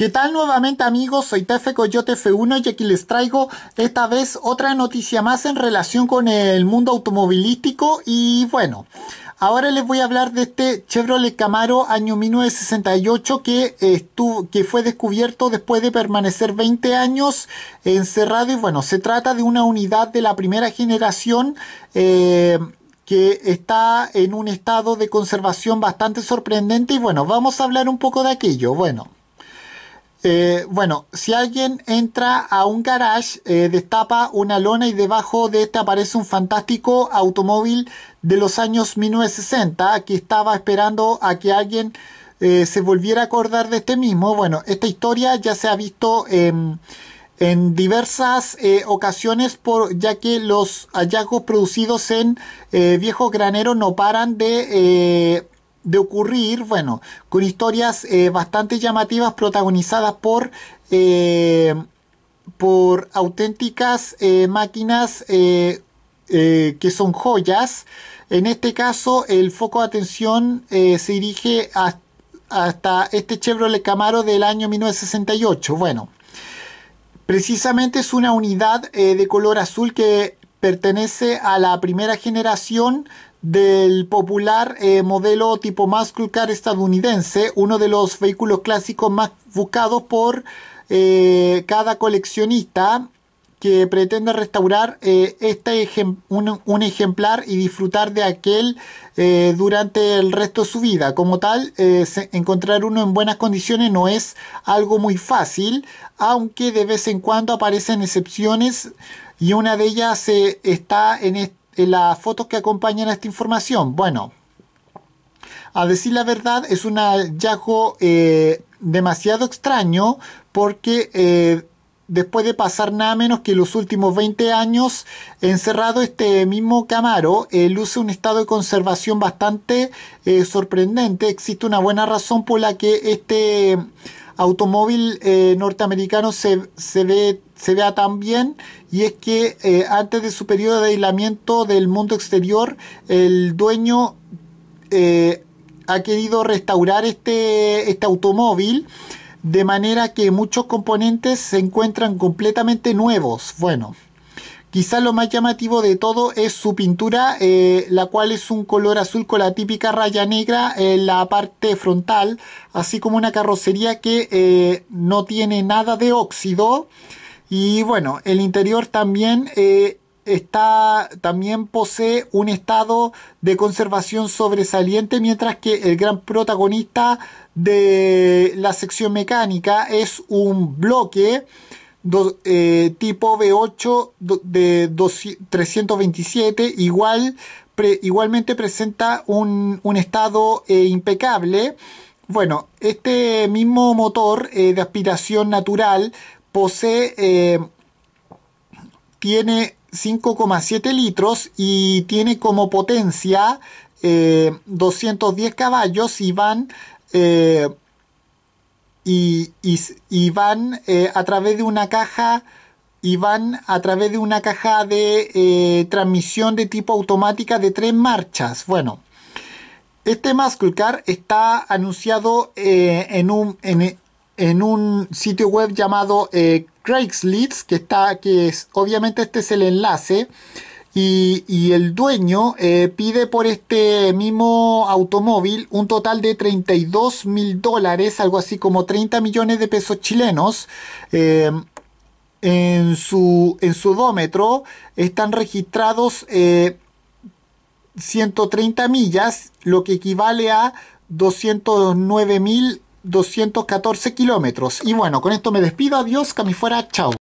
¿Qué tal nuevamente amigos? Soy Tefe Coyote F1 y aquí les traigo esta vez otra noticia más en relación con el mundo automovilístico y bueno, ahora les voy a hablar de este Chevrolet Camaro año 1968 que, estuvo, que fue descubierto después de permanecer 20 años encerrado y bueno, se trata de una unidad de la primera generación eh, que está en un estado de conservación bastante sorprendente y bueno, vamos a hablar un poco de aquello, bueno. Eh, bueno, si alguien entra a un garage, eh, destapa una lona y debajo de este aparece un fantástico automóvil de los años 1960 que estaba esperando a que alguien eh, se volviera a acordar de este mismo. Bueno, esta historia ya se ha visto en diversas ocasiones ya que los hallazgos producidos en viejos graneros no paran de de ocurrir, bueno, con historias eh, bastante llamativas protagonizadas por, eh, por auténticas eh, máquinas que son joyas. En este caso, el foco de atención se dirige hasta este Chevrolet Camaro del año 1968. Bueno, precisamente es una unidad de color azul que pertenece a la primera generación del popular eh, modelo tipo muscle car estadounidense, uno de los vehículos clásicos más buscados por eh, cada coleccionista que pretende restaurar eh, este un, ejemplar y disfrutar de aquel durante el resto de su vida. Como tal, encontrar uno en buenas condiciones no es algo muy fácil, aunque de vez en cuando aparecen excepciones y una de ellas está en este eh, las fotos que acompañan a esta información? Bueno, a decir la verdad es un hallazgo eh, demasiado extraño porque eh, después de pasar nada menos que los últimos 20 años encerrado este mismo Camaro, luce un estado de conservación bastante sorprendente. Existe una buena razón por la que este automóvil eh, norteamericano se, ve, se vea tan bien y es que eh, antes de su periodo de aislamiento del mundo exterior, el dueño eh, ha querido restaurar este, este automóvil de manera que muchos componentes se encuentran completamente nuevos. Bueno, Quizás lo más llamativo de todo es su pintura, eh, la cual es un color azul con la típica raya negra en la parte frontal, así como una carrocería que eh, no tiene nada de óxido. Y bueno, el interior también eh, está, también posee un estado de conservación sobresaliente, mientras que el gran protagonista de la sección mecánica es un bloque eh, tipo v 8 de 327 igual, igualmente presenta un, estado eh, impecable. Bueno, este mismo motor eh, de aspiración natural posee, tiene 5,7 litros y tiene como potencia 210 caballos y van y, y, van eh, a través de una caja y van a través de una caja de eh, transmisión de tipo automática de tres marchas. Bueno, este Muscle Car está anunciado eh, en, un, en, en, un sitio web llamado Craigslist, que, está, que es, obviamente este es el enlace y, el dueño eh, pide por este mismo automóvil un total de 32 mil dólares, algo así como 30 millones de pesos chilenos. Eh, en, su, en su odómetro están registrados 130 eh, millas, lo que equivale a 209 mil 214 kilómetros. Y bueno, con esto me despido. Adiós, que fuera. Chao.